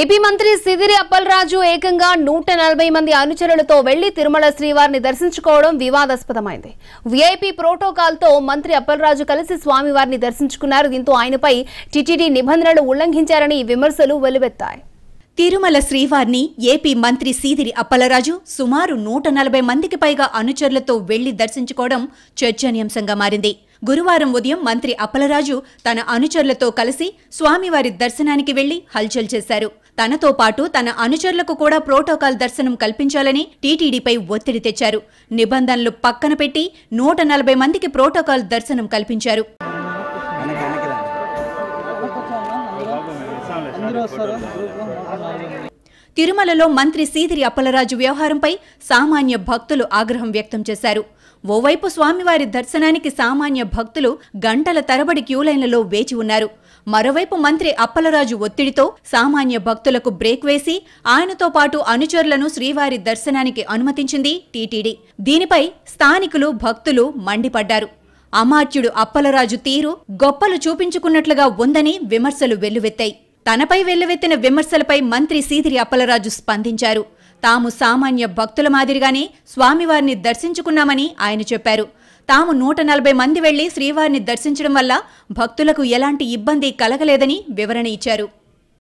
AP మంత్రి సిదిరి అప్పలరాజు ఏకంగా నూట నలభై మంది అనుచరులతో వెళ్లి తిరుమల శ్రీవారిని దర్శించుకోవడం వివాదాస్పదమైంది వీఐపీ ప్రోటోకాల్తో మంత్రి అప్పలరాజు కలిసి స్వామివారిని దర్శించుకున్నారు దీంతో ఆయనపై టీటీడీ నిబంధనలు ఉల్లంఘించారని విమర్శలు వెలువెత్తాయి తిరుమల శ్రీవారిని ఏపీ మంత్రి సీదిరి అప్పలరాజు సుమారు నూట నలభై మందికి పైగా అనుచరులతో వెళ్లి దర్శించుకోవడం చర్చనీయాంశంగా మారింది గురువారం ఉదయం మంత్రి అప్పలరాజు తన అనుచరులతో కలిసి స్వామివారి దర్శనానికి వెళ్లి హల్చల్ చేశారు తనతో పాటు తన అనుచరులకు కూడా ప్రోటోకాల్ దర్శనం కల్పించాలని టీటీడీపై ఒత్తిడి తెచ్చారు నిబంధనలు పక్కన పెట్టి నూట నలభై మందికి ప్రోటోకాల్ దర్శనం కల్పించారు తిరుమలలో మంత్రి సీదిరి అప్పలరాజు వ్యవహారంపై సామాన్య భక్తులు ఆగ్రహం వ్యక్తం చేశారు ఓవైపు స్వామివారి దర్శనానికి సామాన్య భక్తులు గంటల తరబడి క్యూలైన్లలో వేచి ఉన్నారు మరోవైపు మంత్రి అప్పలరాజు ఒత్తిడితో సామాన్య భక్తులకు బ్రేక్ వేసి ఆయనతో పాటు అనుచరులను శ్రీవారి దర్శనానికి అనుమతించింది టీటీడీ దీనిపై స్థానికులు భక్తులు మండిపడ్డారు అమాత్యుడు అప్పలరాజు తీరు గొప్పలు చూపించుకున్నట్లుగా ఉందని విమర్శలు వెల్లువెత్తాయి తనపై వెల్లువెత్తిన విమర్శలపై మంత్రి సీదిరి అప్పలరాజు స్పందించారు తాము సామాన్య భక్తుల మాదిరిగానే స్వామివారిని దర్శించుకున్నామని ఆయన చెప్పారు తాము నూట నలభై మంది వెళ్లి శ్రీవారిని దర్శించడం వల్ల భక్తులకు ఎలాంటి ఇబ్బంది కలగలేదని వివరణ ఇచ్చారు